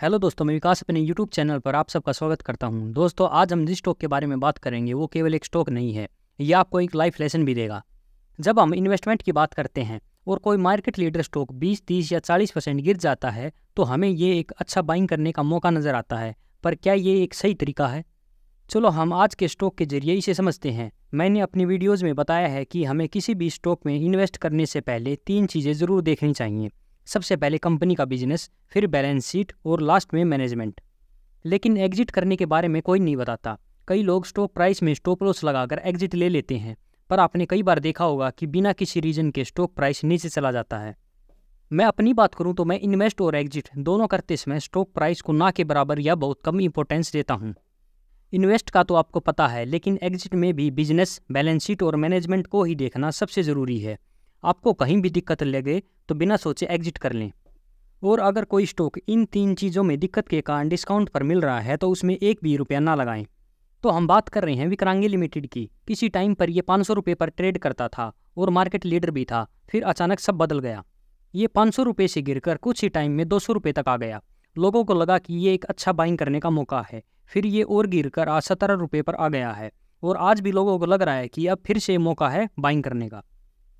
hello दोस्तों मैं विकास अपने यूट्यूब चैनल पर आप सबका स्वागत करता हूं दोस्तों आज हम जिस स्टॉक के बारे में बात करेंगे वो केवल एक स्टॉक नहीं है ये आपको एक लाइफ लेसन भी देगा जब हम इन्वेस्टमेंट की बात करते हैं और कोई मार्केट लीडर स्टॉक 20, 30 या 40 परसेंट गिर जाता है तो हमें ये एक अच्छा बाइंग करने का मौका नज़र आता है पर क्या ये एक सही तरीका है चलो हम आज के स्टॉक के जरिए इसे समझते हैं मैंने अपनी वीडियोज़ में बताया है कि हमें किसी भी स्टॉक में इन्वेस्ट करने से पहले तीन चीज़ें ज़रूर देखनी चाहिए सबसे पहले कंपनी का बिजनेस फिर बैलेंस शीट और लास्ट में मैनेजमेंट लेकिन एग्जिट करने के बारे में कोई नहीं बताता कई लोग स्टॉक प्राइस में स्टॉप लॉस लगाकर एग्जिट ले लेते हैं पर आपने कई बार देखा होगा कि बिना किसी रीजन के स्टॉक प्राइस नीचे चला जाता है मैं अपनी बात करूं तो मैं इन्वेस्ट और एग्जिट दोनों करते समय स्टॉक प्राइस को ना के बराबर या बहुत कम इंपोर्टेंस देता हूं इन्वेस्ट का तो आपको पता है लेकिन एग्जिट में भी बिजनेस बैलेंस शीट और मैनेजमेंट को ही देखना सबसे ज़रूरी है आपको कहीं भी दिक्कत लगे तो बिना सोचे एग्जिट कर लें और अगर कोई स्टॉक इन तीन चीज़ों में दिक्कत के कारण डिस्काउंट पर मिल रहा है तो उसमें एक भी रुपया ना लगाएं तो हम बात कर रहे हैं विक्रांगी लिमिटेड की किसी टाइम पर यह पाँच सौ रुपये पर ट्रेड करता था और मार्केट लीडर भी था फिर अचानक सब बदल गया ये पाँच सौ रुपये से गिरकर कुछ ही टाइम में दो सौ रुपये तक आ गया लोगों को लगा कि ये एक अच्छा बाइंग करने का मौका है फिर ये और गिर कर आज सत्रह रुपये पर आ गया है और आज भी लोगों को लग रहा है कि अब फिर से मौका है बाइंग करने का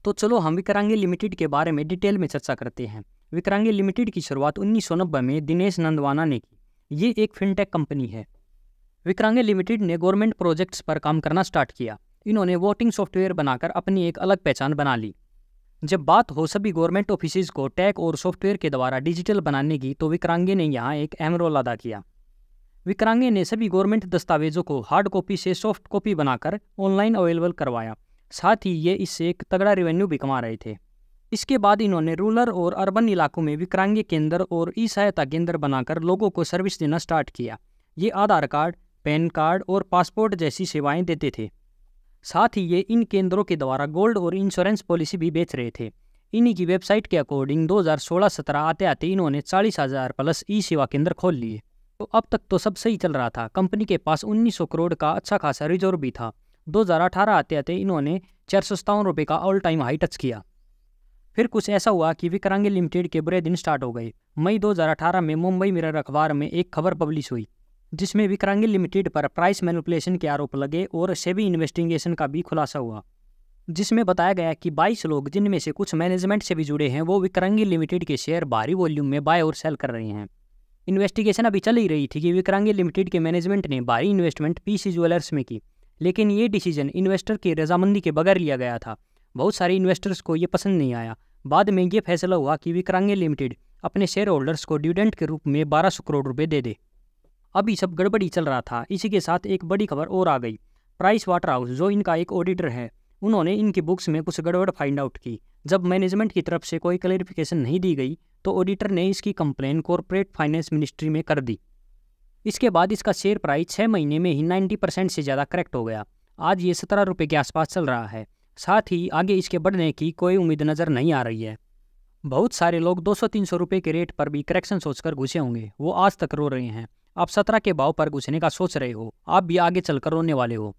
तो चलो हम विकरांगी लिमिटेड के बारे में डिटेल में चर्चा करते हैं विकरांगी लिमिटेड की शुरुआत उन्नीस में दिनेश नंदवाना ने की ये एक फिनटेक कंपनी है विक्रांगे लिमिटेड ने गवर्नमेंट प्रोजेक्ट्स पर काम करना स्टार्ट किया इन्होंने वोटिंग सॉफ्टवेयर बनाकर अपनी एक अलग पहचान बना ली जब बात हो सभी गवर्नमेंट ऑफिस को टैक और सॉफ्टवेयर के द्वारा डिजिटल बनाने की तो विक्रांगे ने यहाँ एक अहम रोल अदा किया विक्रांगे ने सभी गवर्नमेंट दस्तावेजों को हार्ड कॉपी से सॉफ्ट कॉपी बनाकर ऑनलाइन अवेलेबल करवाया साथ ही ये इससे एक तगड़ा रेवेन्यू भी कमा रहे थे इसके बाद इन्होंने रूरल और अर्बन इलाकों में विक्रांगी केंद्र और ई सहायता केंद्र बनाकर लोगों को सर्विस देना स्टार्ट किया ये आधार कार्ड पैन कार्ड और पासपोर्ट जैसी सेवाएं देते थे साथ ही ये इन केंद्रों के द्वारा गोल्ड और इंश्योरेंस पॉलिसी भी बेच रहे थे इन्हीं की वेबसाइट के अकॉर्डिंग 2016-17 आते आते इन्होंने चालीस हज़ार प्लस ई सेवा केंद्र खोल लिए तो अब तक तो सब सही चल रहा था कंपनी के पास 1900 करोड़ का अच्छा खासा रिजर्व भी था दो आते आते इन्होंने चार सौ रुपये का ऑल टाइम हाई टच किया फिर कुछ ऐसा हुआ कि विक्रांगी लिमिटेड के बुरे दिन स्टार्ट हो गए मई 2018 में मुंबई मिरर अखबार में एक खबर पब्लिश हुई जिसमें विक्रांगी लिमिटेड पर प्राइस मैनिपुलेशन के आरोप लगे और सेबी इन्वेस्टिगेशन का भी खुलासा हुआ जिसमें बताया गया कि 22 लोग जिनमें से कुछ मैनेजमेंट से भी जुड़े हैं वो विक्रांगी लिमिटेड के शेयर भारी वॉल्यूम में बाय और सेल कर रहे हैं इन्वेस्टिगेशन अभी चल ही रही थी कि विक्रांगी लिमिटेड के मैनेजमेंट ने भारी इन्वेस्टमेंट पीसी ज्वेलर्स में की लेकिन ये डिसीजन इन्वेस्टर की रजामंदी के बगैर लिया गया था बहुत सारे इन्वेस्टर्स को ये पसंद नहीं आया बाद में ये फैसला हुआ कि विक्रांगे लिमिटेड अपने शेयर होल्डर्स को डिविडेंट के रूप में बारह सौ करोड़ रुपये दे दे अभी सब गड़बड़ी चल रहा था इसी के साथ एक बड़ी खबर और आ गई प्राइस वाटर हाउस जो इनका एक ऑडिटर है उन्होंने इनकी बुक्स में कुछ गड़बड़ फाइंड आउट की जब मैनेजमेंट की तरफ से कोई क्लेरिफिकेशन नहीं दी गई तो ऑडिटर ने इसकी कंप्लेन कॉरपोरेट फाइनेंस मिनिस्ट्री में कर दी इसके बाद इसका शेयर प्राइस छः महीने में ही नाइन्टी परसेंट से ज़्यादा करेक्ट हो गया आज ये सत्रह रुपये के आसपास चल रहा है साथ ही आगे इसके बढ़ने की कोई उम्मीद नज़र नहीं आ रही है बहुत सारे लोग 200-300 रुपए के रेट पर भी करेक्शन सोचकर घुसे होंगे वो आज तक रो रहे हैं आप सत्रह के भाव पर घुसने का सोच रहे हो आप भी आगे चलकर रोने वाले हो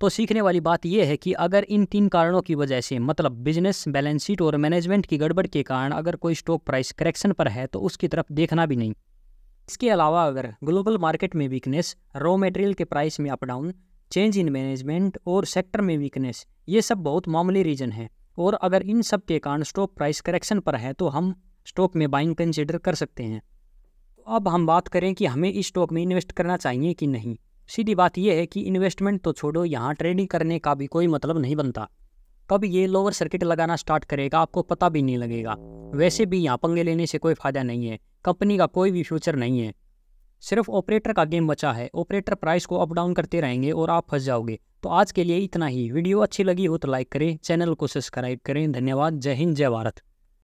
तो सीखने वाली बात यह है कि अगर इन तीन कारणों की वजह से मतलब बिजनेस बैलेंस शीट और मैनेजमेंट की गड़बड़ के कारण अगर कोई स्टॉक प्राइस करेक्शन पर है तो उसकी तरफ देखना भी नहीं इसके अलावा अगर ग्लोबल मार्केट में वीकनेस रॉ मटेरियल के प्राइस में अपडाउन चेंज इन मैनेजमेंट और सेक्टर में वीकनेस ये सब बहुत मामूली रीजन है और अगर इन सब के कारण स्टॉक प्राइस करेक्शन पर है तो हम स्टॉक में बाइंग कंसिडर कर सकते हैं अब हम बात करें कि हमें इस स्टॉक में इन्वेस्ट करना चाहिए कि नहीं सीधी बात यह है कि इन्वेस्टमेंट तो छोड़ो यहाँ ट्रेडिंग करने का भी कोई मतलब नहीं बनता कब ये लोअर सर्किट लगाना स्टार्ट करेगा आपको पता भी नहीं लगेगा वैसे भी यहाँ पंगे लेने से कोई फ़ायदा नहीं है कंपनी का कोई भी फ्यूचर नहीं है सिर्फ ऑपरेटर का गेम बचा है ऑपरेटर प्राइस को अप डाउन करते रहेंगे और आप फंस जाओगे तो आज के लिए इतना ही वीडियो अच्छी लगी हो तो लाइक करें चैनल को सब्सक्राइब करें धन्यवाद जय हिंद जय भारत